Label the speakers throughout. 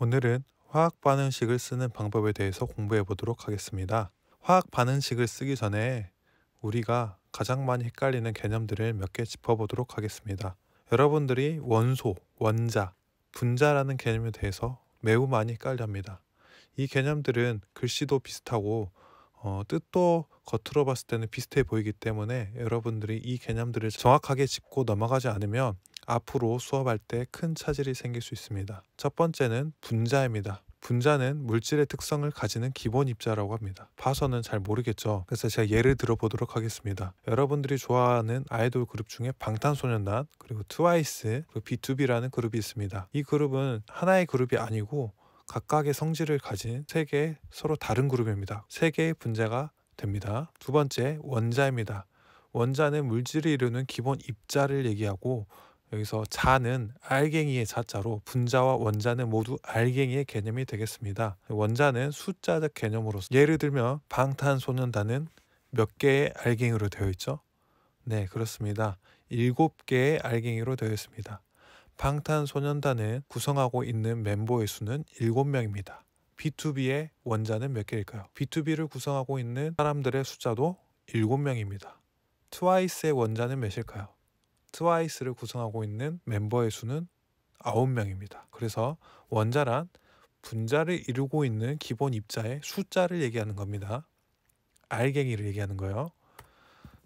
Speaker 1: 오늘은 화학 반응식을 쓰는 방법에 대해서 공부해 보도록 하겠습니다. 화학 반응식을 쓰기 전에 우리가 가장 많이 헷갈리는 개념들을 몇 개 짚어보도록 하겠습니다. 여러분들이 원소, 원자, 분자라는 개념에 대해서 매우 많이 헷갈려합니다. 이 개념들은 글씨도 비슷하고 어, 뜻도 겉으로 봤을 때는 비슷해 보이기 때문에 여러분들이 이 개념들을 정확하게 짚고 넘어가지 않으면 앞으로 수업할 때 큰 차질이 생길 수 있습니다. 첫 번째는 분자입니다. 분자는 물질의 특성을 가지는 기본 입자라고 합니다. 봐서는 잘 모르겠죠. 그래서 제가 예를 들어보도록 하겠습니다. 여러분들이 좋아하는 아이돌 그룹 중에 방탄소년단, 그리고 트와이스, 그리고 B2B라는 그룹이 있습니다. 이 그룹은 하나의 그룹이 아니고 각각의 성질을 가진 세 개의 서로 다른 그룹입니다. 세 개의 분자가 됩니다. 두 번째, 원자입니다. 원자는 물질을 이루는 기본 입자를 얘기하고 여기서 자는 알갱이의 자자로 분자와 원자는 모두 알갱이의 개념이 되겠습니다. 원자는 숫자적 개념으로서 예를 들면 방탄소년단은 몇 개의 알갱이로 되어 있죠? 네, 그렇습니다. 일곱 개의 알갱이로 되어 있습니다. 방탄소년단을 구성하고 있는 멤버의 수는 일곱 명입니다 B2B의 원자는 몇 개일까요? B2B를 구성하고 있는 사람들의 숫자도 일곱 명입니다 트와이스의 원자는 몇일까요? 트와이스를 구성하고 있는 멤버의 수는 9명입니다. 그래서 원자란 분자를 이루고 있는 기본 입자의 숫자를 얘기하는 겁니다. 알갱이를 얘기하는 거예요.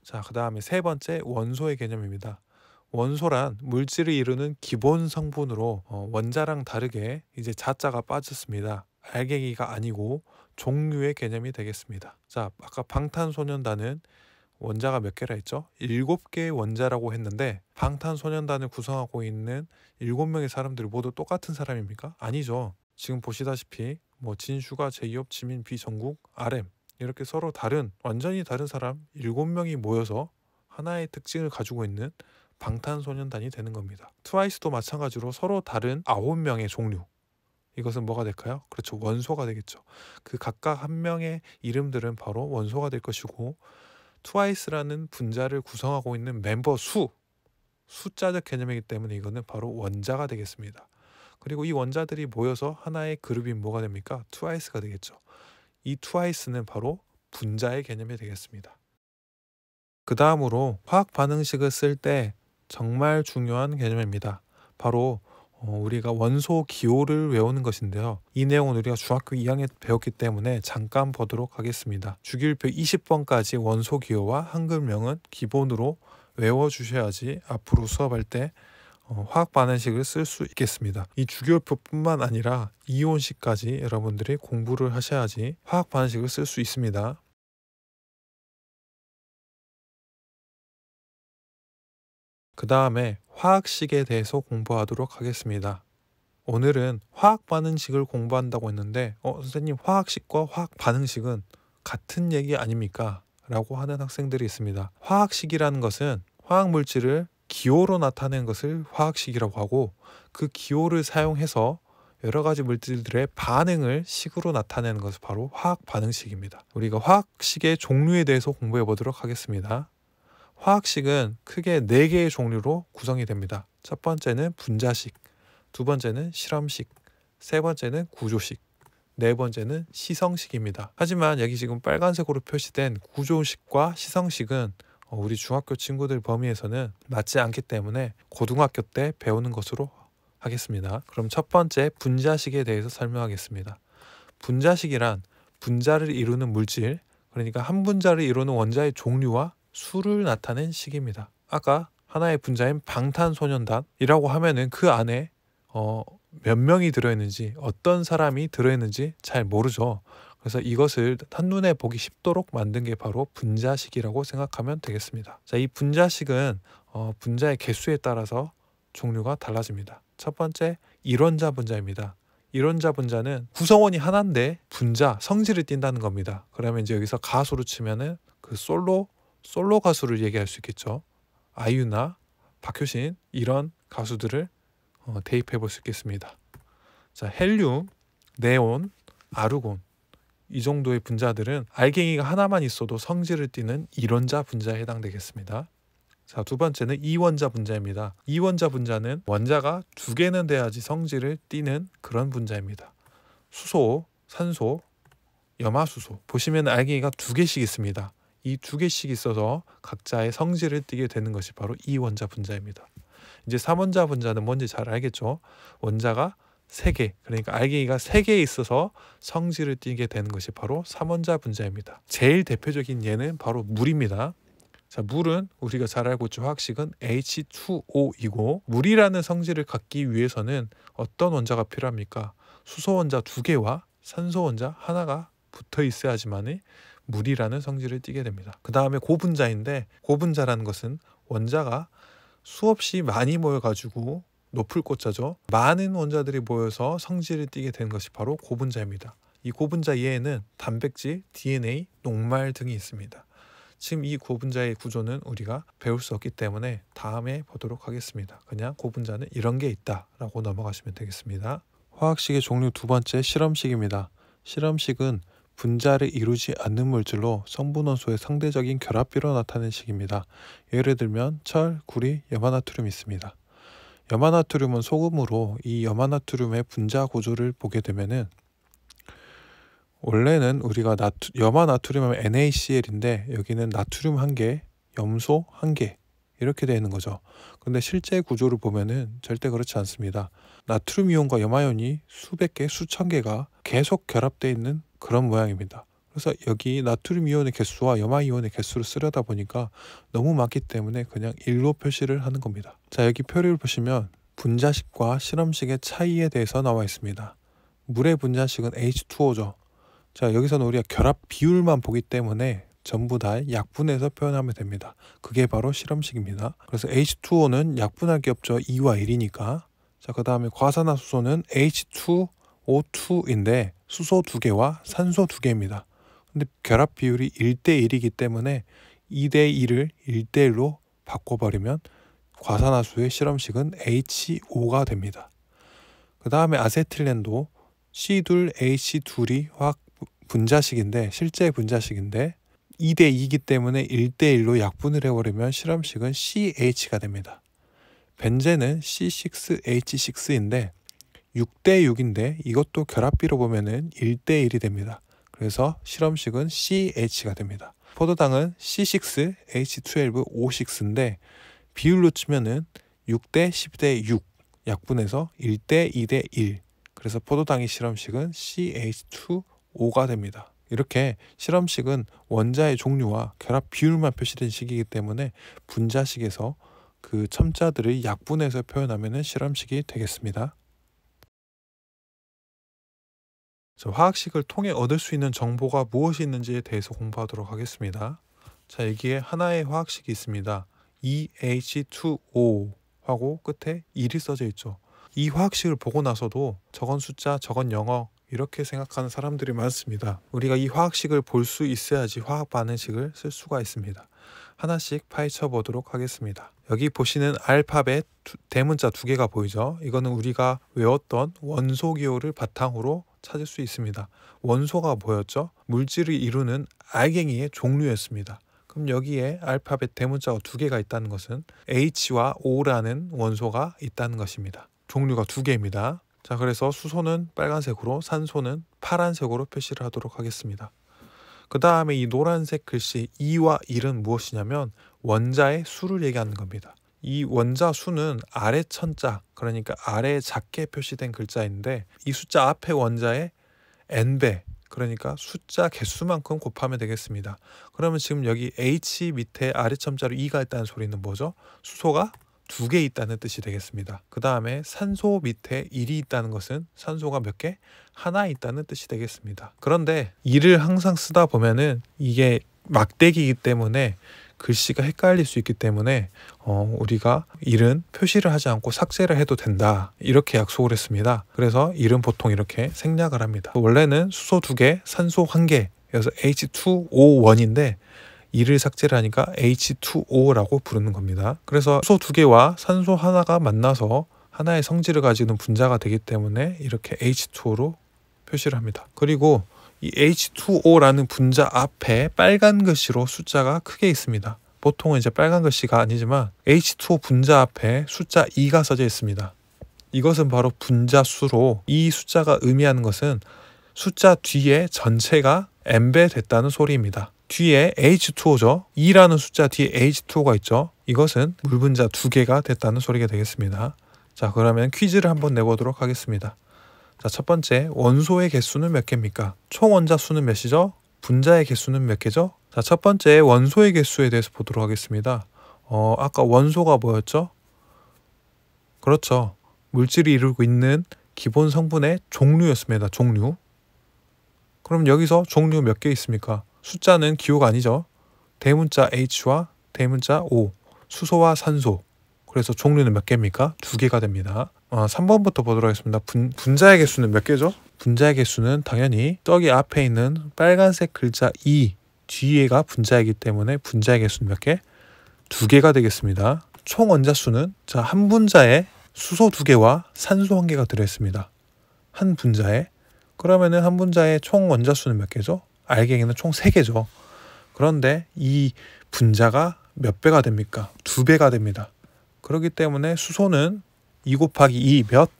Speaker 1: 자, 그 다음에 세 번째 원소의 개념입니다. 원소란 물질을 이루는 기본 성분으로 어, 원자랑 다르게 이제 자자가 빠졌습니다. 알갱이가 아니고 종류의 개념이 되겠습니다. 자, 아까 방탄소년단은 원자가 몇 개라 했죠? 일곱 개의 원자라고 했는데 방탄소년단을 구성하고 있는 일곱 명의 사람들이 모두 똑같은 사람입니까? 아니죠. 지금 보시다시피 뭐 진슈가, 제이홉, 지민, 비정국, RM 이렇게 서로 다른 완전히 다른 사람 일곱 명이 모여서 하나의 특징을 가지고 있는 방탄소년단이 되는 겁니다. 트와이스도 마찬가지로 서로 다른 아홉 명의 종류 이것은 뭐가 될까요? 그렇죠. 원소가 되겠죠. 그 각각 한 명의 이름들은 바로 원소가 될 것이고 트와이스라는 분자를 구성하고 있는 멤버 수 숫자적 개념이기 때문에 이거는 바로 원자가 되겠습니다. 그리고 이 원자들이 모여서 하나의 그룹이 뭐가 됩니까? 트와이스가 되겠죠. 이 트와이스는 바로 분자의 개념이 되겠습니다. 그 다음으로 화학 반응식을 쓸 때 정말 중요한 개념입니다. 바로 어, 우리가 원소 기호를 외우는 것인데요. 이 내용은 우리가 중학교 2학년 배웠기 때문에 잠깐 보도록 하겠습니다. 주기율표 20번까지 원소 기호와 한글명은 기본으로 외워주셔야지 앞으로 수업할 때 어, 화학 반응식을 쓸 수 있겠습니다. 이 주기율표뿐만 아니라 이온식까지 여러분들이 공부를 하셔야지 화학 반응식을 쓸 수 있습니다. 그 다음에 화학식에 대해서 공부하도록 하겠습니다. 오늘은 화학 반응식을 공부한다고 했는데 어 선생님 화학식과 화학 반응식은 같은 얘기 아닙니까? 라고 하는 학생들이 있습니다. 화학식이라는 것은 화학 물질을 기호로 나타낸 것을 화학식이라고 하고 그 기호를 사용해서 여러 가지 물질들의 반응을 식으로 나타내는 것을 바로 화학 반응식입니다. 우리가 화학식의 종류에 대해서 공부해 보도록 하겠습니다. 화학식은 크게 네 개의 종류로 구성이 됩니다. 첫 번째는 분자식, 두 번째는 실험식, 세 번째는 구조식, 네 번째는 시성식입니다. 하지만 여기 지금 빨간색으로 표시된 구조식과 시성식은 어, 우리 중학교 친구들 범위에서는 맞지 않기 때문에 고등학교 때 배우는 것으로 하겠습니다. 그럼 첫 번째 분자식에 대해서 설명하겠습니다. 분자식이란 분자를 이루는 물질, 그러니까 한 분자를 이루는 원자의 종류와 술을 나타낸 식입니다. 아까 하나의 분자인 방탄소년단이라고 하면은 그 안에 어, 몇 명이 들어있는지 어떤 사람이 들어있는지 잘 모르죠. 그래서 이것을 한눈에 보기 쉽도록 만든 게 바로 분자식이라고 생각하면 되겠습니다. 자, 이 분자식은 어, 분자의 개수에 따라서 종류가 달라집니다. 첫 번째 이론자 분자입니다. 이론자 분자는 구성원이 하나인데 분자 성질을 띈다는 겁니다. 그러면 이제 여기서 가수로 치면은 그 솔로 솔로 가수를 얘기할 수 있겠죠. 아이유나 박효신 이런 가수들을 어, 대입해 볼 수 있겠습니다. 자, 헬륨, 네온, 아르곤 이 정도의 분자들은 알갱이가 하나만 있어도 성질을 띠는 이론자 분자에 해당되겠습니다. 자, 두 번째는 이원자 분자입니다. 이원자 분자는 원자가 두 개는 돼야지 성질을 띠는 그런 분자입니다. 수소, 산소, 염화수소 보시면 알갱이가 두 개씩 있습니다. 이두 개씩 있어서 각자의 성질을 띠게 되는 것이 바로 이 원자 분자입니다. 이제 3원자 분자는 뭔지 잘 알겠죠? 원자가 3개, 그러니까 알갱이가 3개에 있어서 성질을 띠게 되는 것이 바로 3원자 분자입니다. 제일 대표적인 예는 바로 물입니다. 자, 물은 우리가 잘 알고 있죠. 화학식은 H2O이고 물이라는 성질을 갖기 위해서는 어떤 원자가 필요합니까? 수소 원자 두 개와 산소 원자 하나가 붙어 있어야지만이 물이라는 성질을 띠게 됩니다. 그 다음에 고분자인데 고분자라는 것은 원자가 수없이 많이 모여가지고 높을 꽃자죠. 많은 원자들이 모여서 성질을 띠게 된 것이 바로 고분자입니다. 이 고분자 이에는 단백질, DNA, 녹말 등이 있습니다. 지금 이 고분자의 구조는 우리가 배울 수 없기 때문에 다음에 보도록 하겠습니다. 그냥 고분자는 이런 게 있다라고 넘어가시면 되겠습니다. 화학식의 종류 두 번째 실험식입니다. 실험식은 분자를 이루지 않는 물질로 성분원소의 상대적인 결합비로 나타낸 식입니다. 예를 들면 철, 구리, 염화나트륨이 있습니다. 염화나트륨은 소금으로 이 염화나트륨의 분자 구조를 보게 되면은 원래는 우리가 나트, 염화나트륨은 NaCl인데 여기는 나트륨 한 개, 염소 한 개 이렇게 되는 거죠. 근데 실제 구조를 보면은 절대 그렇지 않습니다. 나트륨 이온과 염화이온이 수백 개, 수천 개가 계속 결합되어 있는 그런 모양입니다. 그래서 여기 나트륨 이온의 개수와 염화 이온의 개수를 쓰려다 보니까 너무 많기 때문에 그냥 1로 표시를 하는 겁니다. 자 여기 표를 보시면 분자식과 실험식의 차이에 대해서 나와 있습니다. 물의 분자식은 H2O죠. 자 여기서는 우리가 결합 비율만 보기 때문에 전부 다 약분해서 표현하면 됩니다. 그게 바로 실험식입니다. 그래서 H2O는 약분할 게 없죠. 2와 1이니까. 자, 그 다음에 과산화수소는 H2O2인데 수소 2개와 산소 2개입니다. 근데 결합 비율이 1대1이기 때문에 2대1을 1대1로 바꿔버리면 과산화수의 실험식은 h 5가 됩니다. 그 다음에 아세틸렌도 C2, H2이 화학 분자식인데 실제 분자식인데 2대2이기 때문에 1대1로 약분을 해버리면 실험식은 CH가 됩니다. 벤젠은 C6H6인데 6대6인데 이것도 결합비로 보면은 1대1이 됩니다. 그래서 실험식은 CH가 됩니다. 포도당은 C6, H12, O6인데 비율로 치면은 6대 10대 6 약분해서 1대 2대 1 그래서 포도당의 실험식은 CH2O가 됩니다. 이렇게 실험식은 원자의 종류와 결합 비율만 표시된 식이기 때문에 분자식에서 그 첨자들을 약분해서 표현하면 실험식이 되겠습니다. 화학식을 통해 얻을 수 있는 정보가 무엇이 있는지에 대해서 공부하도록 하겠습니다. 자, 여기에 하나의 화학식이 있습니다. EH2O 하고 끝에 1이 써져 있죠. 이 화학식을 보고 나서도 저건 숫자, 저건 영어 이렇게 생각하는 사람들이 많습니다. 우리가 이 화학식을 볼 수 있어야지 화학 반응식을 쓸 수가 있습니다. 하나씩 파헤쳐 보도록 하겠습니다. 여기 보시는 알파벳 두, 대문자 두 개가 보이죠? 이거는 우리가 외웠던 원소 기호를 바탕으로 찾을 수 있습니다. 원소가 뭐였죠? 물질을 이루는 알갱이의 종류였습니다. 그럼 여기에 알파벳 대문자가 두 개가 있다는 것은 H와 O라는 원소가 있다는 것입니다. 종류가 두 개입니다. 자, 그래서 수소는 빨간색으로, 산소는 파란색으로 표시를 하도록 하겠습니다. 그 다음에 이 노란색 글씨 e 와 1은 무엇이냐면 원자의 수를 얘기하는 겁니다. 이 원자 수는 아래 천자 그러니까 아래에 작게 표시된 글자인데 이 숫자 앞에 원자의 n배 그러니까 숫자 개수만큼 곱하면 되겠습니다. 그러면 지금 여기 h 밑에 아래 천자로 2가 있다는 소리는 뭐죠? 수소가 두 개 있다는 뜻이 되겠습니다. 그 다음에 산소 밑에 1이 있다는 것은 산소가 몇 개? 하나 있다는 뜻이 되겠습니다. 그런데 2를 항상 쓰다 보면은 이게 막대기이기 때문에 글씨가 헷갈릴 수 있기 때문에 어, 우리가 일은 표시를 하지 않고 삭제를 해도 된다 이렇게 약속을 했습니다. 그래서 일은 보통 이렇게 생략을 합니다. 원래는 수소 두개 산소 한개 그래서 H2O1인데 이를 삭제를 하니까 H2O라고 부르는 겁니다. 그래서 수소 두 개와 산소 하나가 만나서 하나의 성질을 가지는 분자가 되기 때문에 이렇게 H2O로 표시를 합니다. 그리고 이 H2O라는 분자 앞에 빨간 글씨로 숫자가 크게 있습니다. 보통은 이제 빨간 글씨가 아니지만 H2O 분자 앞에 숫자 2가 써져 있습니다. 이것은 바로 분자 수로 이 숫자가 의미하는 것은 숫자 뒤에 전체가 엠베됐다는 소리입니다. 뒤에 H2O죠. 2라는 숫자 뒤에 H2O가 있죠. 이것은 물 분자 두 개가 됐다는 소리가 되겠습니다. 자, 그러면 퀴즈를 한번 내보도록 하겠습니다. 자, 첫 번째 원소의 개수는 몇 개입니까? 총 원자 수는 몇이죠? 분자의 개수는 몇 개죠? 자, 첫 번째 원소의 개수에 대해서 보도록 하겠습니다. 어, 아까 원소가 뭐였죠? 그렇죠. 물질이 이루고 있는 기본 성분의 종류였습니다. 종류. 그럼 여기서 종류 몇 개 있습니까? 숫자는 기호가 아니죠. 대문자 H와 대문자 O, 수소와 산소. 그래서 종류는 몇 개입니까? 두 개가 됩니다. 아, 3번부터 보도록 하겠습니다. 분, 분자의 개수는 몇 개죠? 분자의 개수는 당연히 떡이 앞에 있는 빨간색 글자 2 e 뒤에가 분자이기 때문에 분자의 개수는 몇 개? 두 개가 되겠습니다. 총 원자수는 자, 한 분자에 수소 두 개와 산소 한 개가 들어있습니다. 한 분자에 그러면은 한 분자의 총 원자수는 몇 개죠? 알갱이는 총 세개죠 그런데 이 분자가 몇 배가 됩니까? 두 배가 됩니다. 그렇기 때문에 수소는 2 곱하기 2 몇?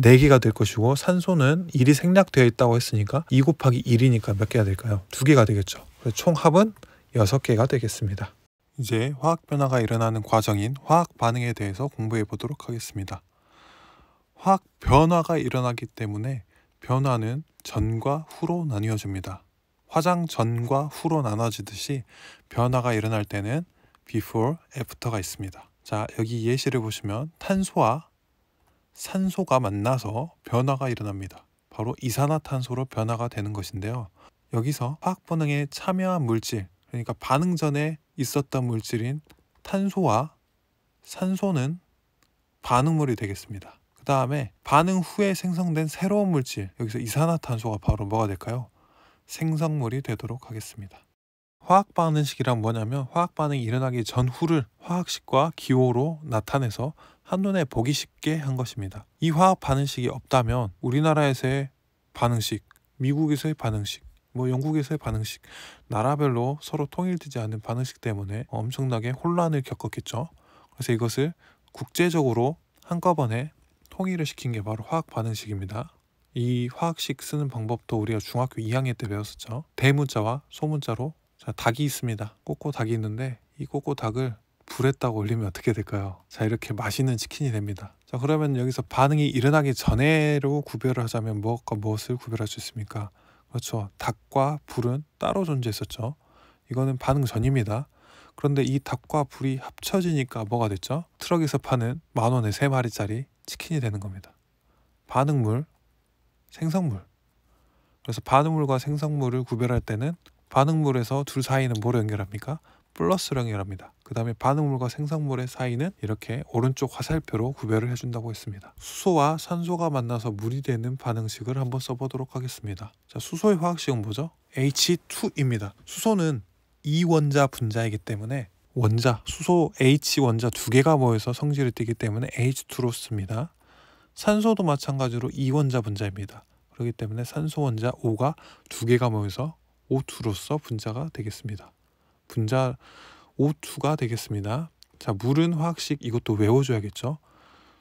Speaker 1: 4개가 될 것이고 산소는 1이 생략되어 있다고 했으니까 2 곱하기 1이니까 몇 개가 될까요? 2개가 되겠죠. 그래서 총 합은 6개가 되겠습니다. 이제 화학 변화가 일어나는 과정인 화학 반응에 대해서 공부해 보도록 하겠습니다. 화학 변화가 일어나기 때문에 변화는 전과 후로 나뉘어집니다. 화장 전과 후로 나눠지듯이 변화가 일어날 때는 before, after가 있습니다. 자, 여기 예시를 보시면 탄소와 산소가 만나서 변화가 일어납니다. 바로 이산화탄소로 변화가 되는 것인데요. 여기서 화학 반응에 참여한 물질, 그러니까 반응 전에 있었던 물질인 탄소와 산소는 반응물이 되겠습니다. 그 다음에 반응 후에 생성된 새로운 물질, 여기서 이산화탄소가 바로 뭐가 될까요? 생성물이 되도록 하겠습니다. 화학 반응식이란 뭐냐면 화학 반응이 일어나기 전후를 화학식과 기호로 나타내서 한눈에 보기 쉽게 한 것입니다. 이 화학 반응식이 없다면 우리나라에서의 반응식, 미국에서의 반응식, 뭐 영국에서의 반응식, 나라별로 서로 통일되지 않는 반응식 때문에 엄청나게 혼란을 겪었겠죠. 그래서 이것을 국제적으로 한꺼번에 통일을 시킨 게 바로 화학 반응식입니다. 이 화학식 쓰는 방법도 우리가 중학교 2학년 때 배웠었죠. 대문자와 소문자로 자, 닭이 있습니다. 꼬꼬 닭이 있는데 이 꼬꼬 닭을 불에 딱 올리면 어떻게 될까요? 자 이렇게 맛있는 치킨이 됩니다. 자 그러면 여기서 반응이 일어나기 전에로 구별을 하자면 무엇과 무엇을 구별할 수 있습니까? 그렇죠. 닭과 불은 따로 존재했었죠. 이거는 반응 전입니다. 그런데 이 닭과 불이 합쳐지니까 뭐가 됐죠? 트럭에서 파는 만원의세 마리짜리 치킨이 되는 겁니다. 반응물, 생성물. 그래서 반응물과 생성물을 구별할 때는 반응물에서 둘 사이는 뭐로 연결합니까? 플러스로 연결합니다. 그 다음에 반응물과 생성물의 사이는 이렇게 오른쪽 화살표로 구별을 해준다고 했습니다. 수소와 산소가 만나서 물이 되는 반응식을 한번 써보도록 하겠습니다. 자, 수소의 화학식은 뭐죠? H2입니다. 수소는 2원자 분자이기 때문에 원자, 수소 H 원자 두 개가 모여서 성질을 띠기 때문에 H2로 씁니다. 산소도 마찬가지로 2원자 분자입니다. 그렇기 때문에 산소 원자 5가두 개가 모여서 O2로서 분자가 되겠습니다. 분자 O2가 되겠습니다. 자, 물은 화학식 이것도 외워줘야겠죠.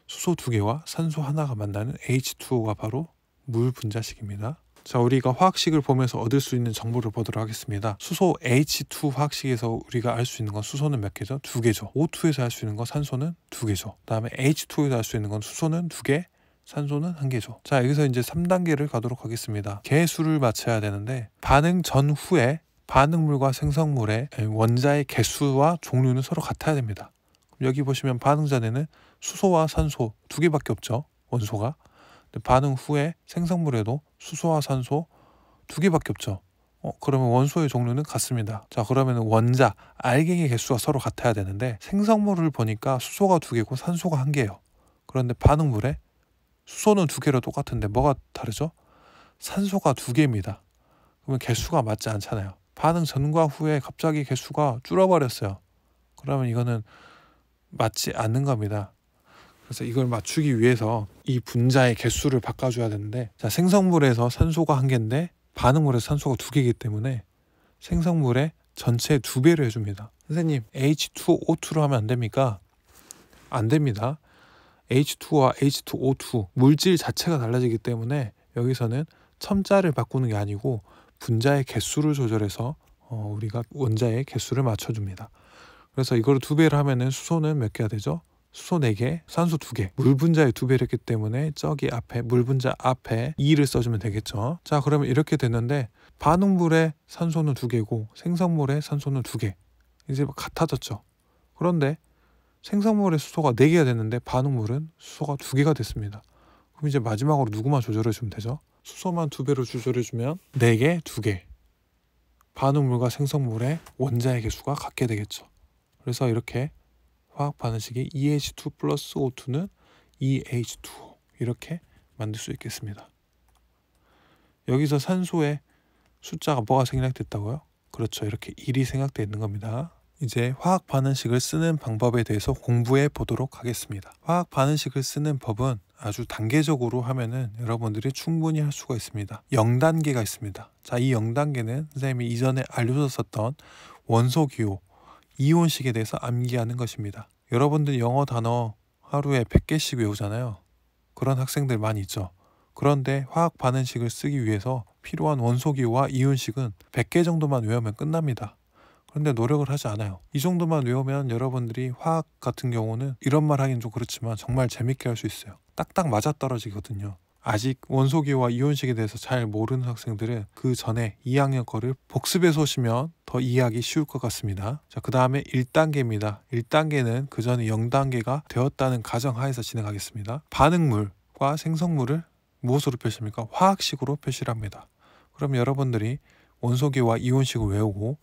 Speaker 1: 수소 두 개와 산소 하나가 만나는 H2O가 바로 물 분자식입니다. 자, 우리가 화학식을 보면서 얻을 수 있는 정보를 보도록 하겠습니다. 수소 H2 화학식에서 우리가 알 수 있는 건 수소는 몇 개죠? 두 개죠. O2에서 알 수 있는 건 산소는 두 개죠. 그다음에 H2에서 알 수 있는 건 수소는 두 개, 산소는 한 개죠. 자 여기서 이제 3단계를 가도록 하겠습니다. 개수를 맞춰야 되는데 반응 전후에 반응물과 생성물의 원자의 개수와 종류는 서로 같아야 됩니다. 여기 보시면 반응전에는 수소와 산소 두 개밖에 없죠. 원소가. 반응 후에 생성물에도 수소와 산소 두 개밖에 없죠. 어, 그러면 원소의 종류는 같습니다. 자, 그러면 원자, 알갱이 개수가 서로 같아야 되는데 생성물을 보니까 수소가 두 개고 산소가 한 개예요. 그런데 반응물에 수소는 두 개로 똑같은데 뭐가 다르죠? 산소가 두 개입니다. 그러면 개수가 맞지 않잖아요. 반응 전과 후에 갑자기 개수가 줄어버렸어요. 그러면 이거는 맞지 않는 겁니다. 그래서 이걸 맞추기 위해서 이 분자의 개수를 바꿔줘야 되는데 자 생성물에서 산소가 한 개인데 반응물에서 산소가 두 개이기 때문에 생성물의 전체 두 배를 해줍니다. 선생님 H2O2로 하면 안 됩니까? 안 됩니다. H2와 H2O2 물질 자체가 달라지기 때문에 여기서는 첨자를 바꾸는 게 아니고 분자의 개수를 조절해서 어, 우리가 원자의 개수를 맞춰줍니다. 그래서 이걸 두 배를 하면은 수소는 몇 개가 되죠? 수소 4개, 산소 2개, 물 분자의 2배를 했기 때문에 저기 앞에 물 분자 앞에 2를 써주면 되겠죠. 자 그러면 이렇게 됐는데 반응물에 산소는 2개고 생성물에 산소는 2개 이제 뭐 같아졌죠. 그런데 생산물의 수소가 4개가 됐는데 반응물은 수소가 2개가 됐습니다. 그럼 이제 마지막으로 누구만 조절해 주면 되죠? 수소만 2배로 조절해 주면 4개, 2개. 반응물과 생성물의 원자의 개수가 같게 되겠죠. 그래서 이렇게 화학 반응식이 EH2 플러스 O2는 EH2O 이렇게 만들 수 있겠습니다. 여기서 산소의 숫자가 뭐가 생략됐다고요? 그렇죠. 이렇게 1이 생략되어 있는 겁니다. 이제 화학 반응식을 쓰는 방법에 대해서 공부해 보도록 하겠습니다. 화학 반응식을 쓰는 법은 아주 단계적으로 하면은 여러분들이 충분히 할 수가 있습니다. 0단계가 있습니다. 자, 이 0단계는 선생님이 이전에 알려줬었던 원소 기호, 이온식에 대해서 암기하는 것입니다. 여러분들 영어 단어 하루에 100개씩 외우잖아요. 그런 학생들 많이 있죠. 그런데 화학 반응식을 쓰기 위해서 필요한 원소 기호와 이온식은 100개 정도만 외우면 끝납니다. 그런데 노력을 하지 않아요. 이 정도만 외우면 여러분들이 화학 같은 경우는 이런 말 하긴 좀 그렇지만 정말 재밌게 할 수 있어요. 딱딱 맞아떨어지거든요. 아직 원소기와 이온식에 대해서 잘 모르는 학생들은 그 전에 2학년 거를 복습해서 오시면 더 이해하기 쉬울 것 같습니다. 자, 그 다음에 1단계입니다. 1단계는 그 전에 0단계가 되었다는 가정하에서 진행하겠습니다. 반응물과 생성물을 무엇으로 표시합니까? 화학식으로 표시를 합니다. 그럼 여러분들이 원소기와 이온식을 외우고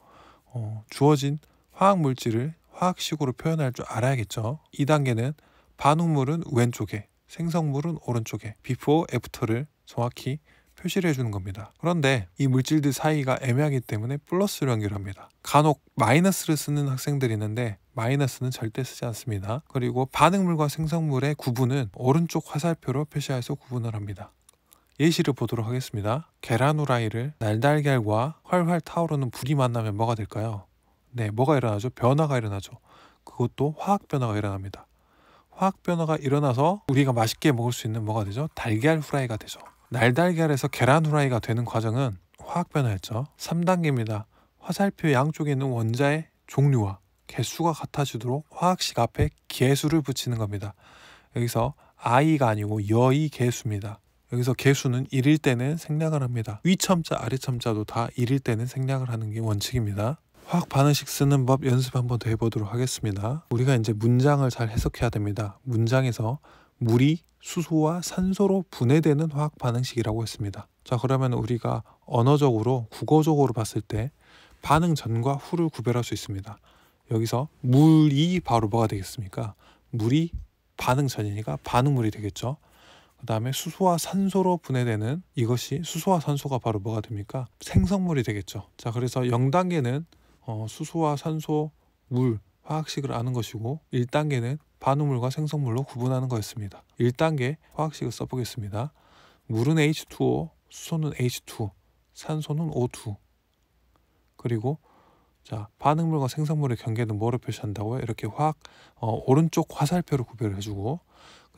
Speaker 1: 어, 주어진 화학 물질을 화학식으로 표현할 줄 알아야겠죠. 이 단계는 반응물은 왼쪽에, 생성물은 오른쪽에 비포 애프터를 정확히 표시를 해주는 겁니다. 그런데 이 물질들 사이가 애매하기 때문에 플러스로 연결합니다. 간혹 마이너스를 쓰는 학생들이 있는데 마이너스는 절대 쓰지 않습니다. 그리고 반응물과 생성물의 구분은 오른쪽 화살표로 표시해서 구분을 합니다. 예시를 보도록 하겠습니다. 계란 후라이를 날달걀과 활활 타오르는 불이 만나면 뭐가 될까요? 네, 뭐가 일어나죠? 변화가 일어나죠. 그것도 화학 변화가 일어납니다. 화학 변화가 일어나서 우리가 맛있게 먹을 수 있는 뭐가 되죠? 달걀 후라이가 되죠. 날달걀에서 계란 후라이가 되는 과정은 화학 변화였죠. 3단계입니다. 화살표 양쪽에 있는 원자의 종류와 개수가 같아지도록 화학식 앞에 개수를 붙이는 겁니다. 여기서 i가 아니고 여의 개수입니다. 여기서 개수는 1일 때는 생략을 합니다. 위첨자, 아래첨자도 다 1일 때는 생략을 하는 게 원칙입니다. 화학 반응식 쓰는 법 연습 한번 더 해보도록 하겠습니다. 우리가 이제 문장을 잘 해석해야 됩니다. 문장에서 물이 수소와 산소로 분해되는 화학 반응식이라고 했습니다. 자 그러면 우리가 언어적으로 국어적으로 봤을 때 반응 전과 후를 구별할 수 있습니다. 여기서 물이 바로 뭐가 되겠습니까? 물이 반응 전이니까 반응물이 되겠죠. 그 다음에 수소와 산소로 분해되는 이것이 수소와 산소가 바로 뭐가 됩니까? 생성물이 되겠죠. 자, 그래서 0단계는 어, 수소와 산소, 물, 화학식을 아는 것이고 1단계는 반응물과 생성물로 구분하는 거였습니다. 1단계 화학식을 써보겠습니다. 물은 H2O, 수소는 H2, 산소는 O2. 그리고 자 반응물과 생성물의 경계는 뭐로 표시한다고요? 이렇게 화학 어, 오른쪽 화살표로 구별을 해주고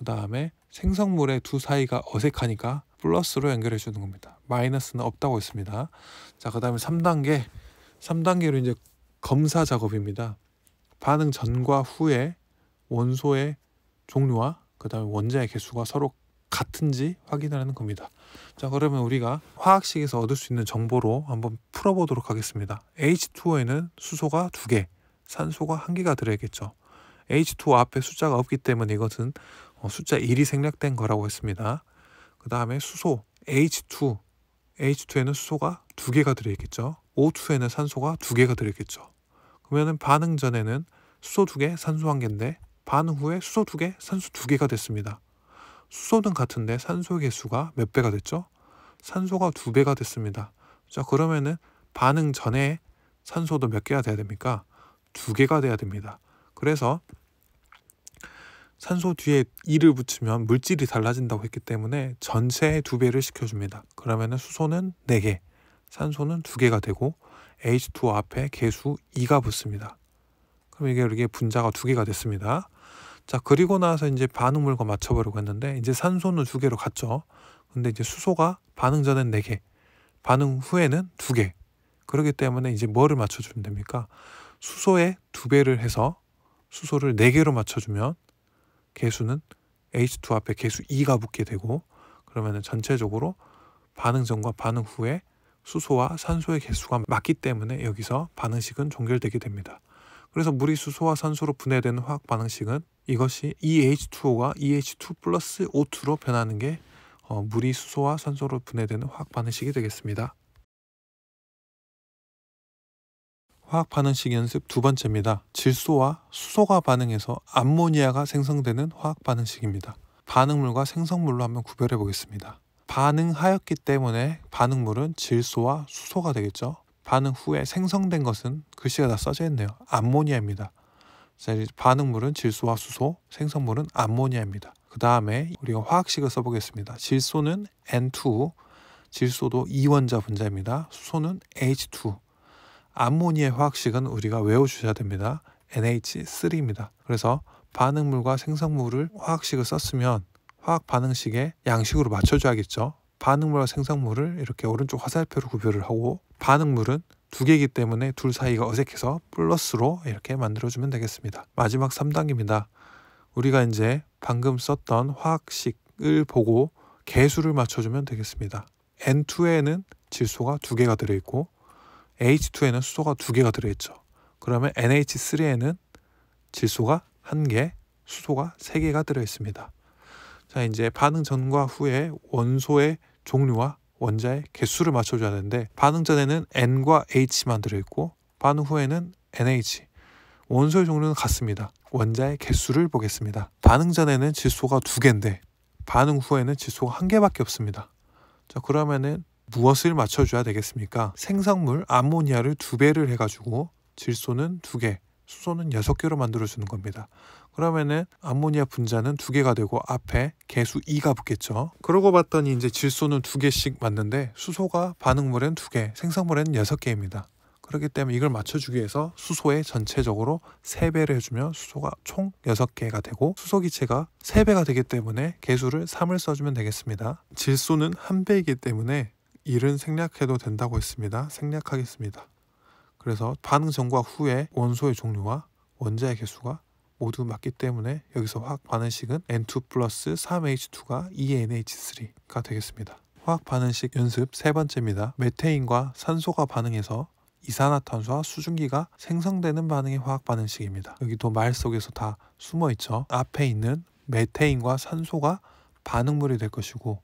Speaker 1: 그 다음에 생성물의 두 사이가 어색하니까 플러스로 연결해 주는 겁니다. 마이너스는 없다고 했습니다. 자, 그 다음에 3단계. 3단계로 이제 검사 작업입니다. 반응 전과 후에 원소의 종류와 그 다음에 원자의 개수가 서로 같은지 확인하는 겁니다. 자 그러면 우리가 화학식에서 얻을 수 있는 정보로 한번 풀어보도록 하겠습니다. H2O에는 수소가 2개, 산소가 1개가 들어야겠죠 H2O 앞에 숫자가 없기 때문에 이것은 어, 숫자 1이 생략된 거라고 했습니다. 그 다음에 수소 H2 H2에는 수소가 두 개가 들어있겠죠. O2에는 산소가 두 개가 들어있겠죠. 그러면 반응 전에는 수소 두 개, 산소 한 개인데 반응 후에 수소 두 개, 산소 두 개가 됐습니다. 수소는 같은데 산소 개수가 몇 배가 됐죠? 산소가 두 배가 됐습니다. 자 그러면은 반응 전에 산소도 몇 개가 돼야 됩니까? 두 개가 돼야 됩니다. 그래서 산소 뒤에 이를 붙이면 물질이 달라진다고 했기 때문에 전체의 두 배를 시켜줍니다. 그러면 수소는 4개, 산소는 2개가 되고 H2O 앞에 개수 2가 붙습니다. 그럼 이게 이렇게 분자가 2개가 됐습니다. 자 그리고 나서 이제 반응물과 맞춰보려고 했는데 이제 산소는 2개로 갔죠. 근데 이제 수소가 반응 전엔 4개, 반응 후에는 2개. 그렇기 때문에 이제 뭐를 맞춰주면 됩니까? 수소의 2배를 해서 수소를 4개로 맞춰주면 개수는 H2 앞에 개수 2가 붙게 되고 그러면은 전체적으로 반응 전과 반응 후에 수소와 산소의 개수가 맞기 때문에 여기서 반응식은 종결되게 됩니다. 그래서 물이 수소와 산소로 분해되는 화학 반응식은 이것이 EH2O가 EH2 플러스 O2로 변하는 게 어, 물이 수소와 산소로 분해되는 화학 반응식이 되겠습니다. 화학 반응식 연습 두 번째입니다. 질소와 수소가 반응해서 암모니아가 생성되는 화학 반응식입니다. 반응물과 생성물로 한번 구별해 보겠습니다. 반응하였기 때문에 반응물은 질소와 수소가 되겠죠. 반응 후에 생성된 것은 글씨가 다 써져 있네요. 암모니아입니다. 자, 반응물은 질소와 수소, 생성물은 암모니아입니다. 그 다음에 우리가 화학식을 써보겠습니다. 질소는 N2, 질소도 이원자 분자입니다. 수소는 H2, 암모니의 화학식은 우리가 외워주셔야 됩니다. NH3입니다. 그래서 반응물과 생성물을 화학식을 썼으면 화학 반응식의 양식으로 맞춰줘야겠죠. 반응물과 생성물을 이렇게 오른쪽 화살표로 구별을 하고 반응물은 두 개이기 때문에 둘 사이가 어색해서 플러스로 이렇게 만들어주면 되겠습니다. 마지막 3단계입니다. 우리가 이제 방금 썼던 화학식을 보고 개수를 맞춰주면 되겠습니다. N2에는 질소가 두 개가 들어있고 H2에는 수소가 두 개가 들어있죠. 그러면 NH3에는 질소가 한 개, 수소가 세 개가 들어있습니다. 자, 이제 반응 전과 후에 원소의 종류와 원자의 개수를 맞춰줘야 되는데 반응 전에는 N과 H만 들어있고 반응 후에는 NH. 원소의 종류는 같습니다. 원자의 개수를 보겠습니다. 반응 전에는 질소가 두 개인데 반응 후에는 질소가 한 개밖에 없습니다. 자, 그러면은 무엇을 맞춰줘야 되겠습니까? 생성물 암모니아를 두 배를 해가지고 질소는 두 개, 수소는 여섯 개로 만들어주는 겁니다. 그러면은 암모니아 분자는 두 개가 되고 앞에 개수 2가 붙겠죠. 그러고 봤더니 이제 질소는 두 개씩 맞는데 수소가 반응물엔 두 개, 생성물엔 여섯 개입니다. 그렇기 때문에 이걸 맞춰주기 위해서 수소에 전체적으로 3배를 해주면 수소가 총 6개가 되고 수소기체가 3배가 되기 때문에 개수를 3을 써주면 되겠습니다. 질소는 1배이기 때문에 일은 생략해도 된다고 했습니다. 생략하겠습니다. 그래서 반응 전과 후에 원소의 종류와 원자의 개수가 모두 맞기 때문에 여기서 화학 반응식은 N2 플러스 3H2가 2NH3가 되겠습니다. 화학 반응식 연습 세 번째입니다. 메테인과 산소가 반응해서 이산화탄소와 수증기가 생성되는 반응의 화학 반응식입니다. 여기도 말 속에서 다 숨어 있죠. 앞에 있는 메테인과 산소가 반응물이 될 것이고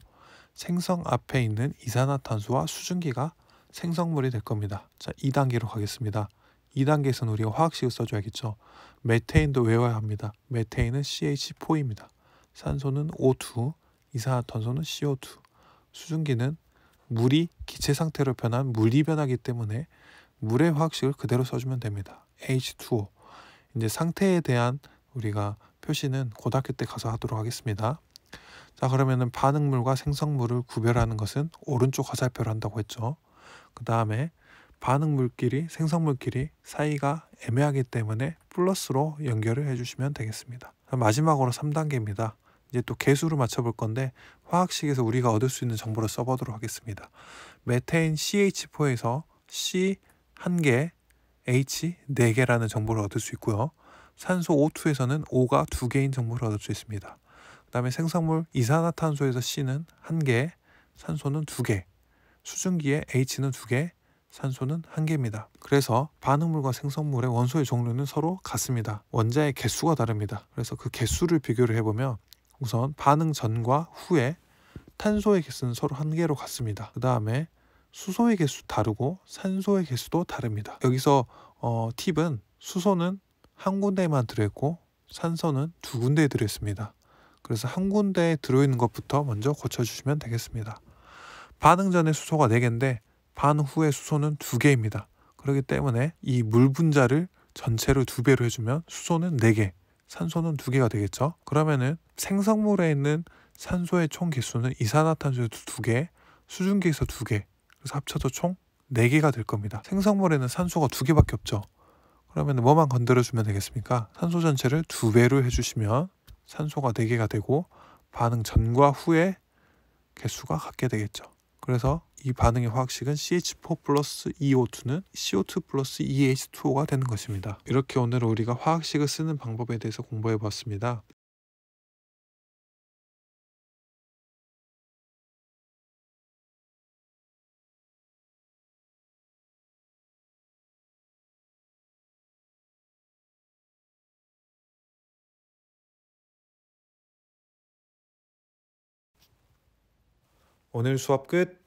Speaker 1: 생성 앞에 있는 이산화탄소와 수증기가 생성물이 될 겁니다. 자, 2단계로 가겠습니다. 2단계에서는 우리가 화학식을 써줘야겠죠. 메테인도 외워야 합니다. 메테인은 CH4입니다. 산소는 O2, 이산화탄소는 CO2. 수증기는 물이 기체 상태로 변한 물이 변하기 때문에 물의 화학식을 그대로 써주면 됩니다. H2O. 이제 상태에 대한 우리가 표시는 고등학교 때 가서 하도록 하겠습니다. 자 그러면은 반응물과 생성물을 구별하는 것은 오른쪽 화살표로 한다고 했죠. 그 다음에 반응물끼리 생성물끼리 사이가 애매하기 때문에 플러스로 연결을 해주시면 되겠습니다. 마지막으로 3단계입니다. 이제 또 개수를 맞춰볼 건데 화학식에서 우리가 얻을 수 있는 정보를 써보도록 하겠습니다. 메테인 CH4에서 C 1개, H 4개라는 정보를 얻을 수 있고요. 산소 O2에서는 O가 2개인 정보를 얻을 수 있습니다. 그다음에 생성물 이산화탄소에서 C는 한 개, 산소는 두 개, 수증기에 H는 두 개, 산소는 한 개입니다. 그래서 반응물과 생성물의 원소의 종류는 서로 같습니다. 원자의 개수가 다릅니다. 그래서 그 개수를 비교를 해보면 우선 반응 전과 후에 탄소의 개수는 서로 한 개로 같습니다. 그 다음에 수소의 개수 다르고 산소의 개수도 다릅니다. 여기서 어, 팁은 수소는 한군데만 들어있고 산소는 두 군데에 들어있습니다. 그래서 한 군데에 들어있는 것부터 먼저 고쳐주시면 되겠습니다. 반응 전에 수소가 4개인데 반 후에 수소는 2개입니다. 그렇기 때문에 이 물 분자를 전체로 2배로 해주면 수소는 4개, 산소는 2개가 되겠죠. 그러면은 생성물에 있는 산소의 총 개수는 이산화탄소에서 2개, 수증기에서 2개, 그래서 합쳐서 총 4개가 될 겁니다. 생성물에는 산소가 2개밖에 없죠. 그러면 뭐만 건드려주면 되겠습니까? 산소 전체를 2배로 해주시면 산소가 4개가 되고 반응 전과 후에 개수가 같게 되겠죠. 그래서 이 반응의 화학식은 CH4 플러스 EO2는 CO2 플러스 EH2O가 되는 것입니다. 이렇게 오늘 우리가 화학식을 쓰는 방법에 대해서 공부해 보았습니다. 오늘 수업 끝.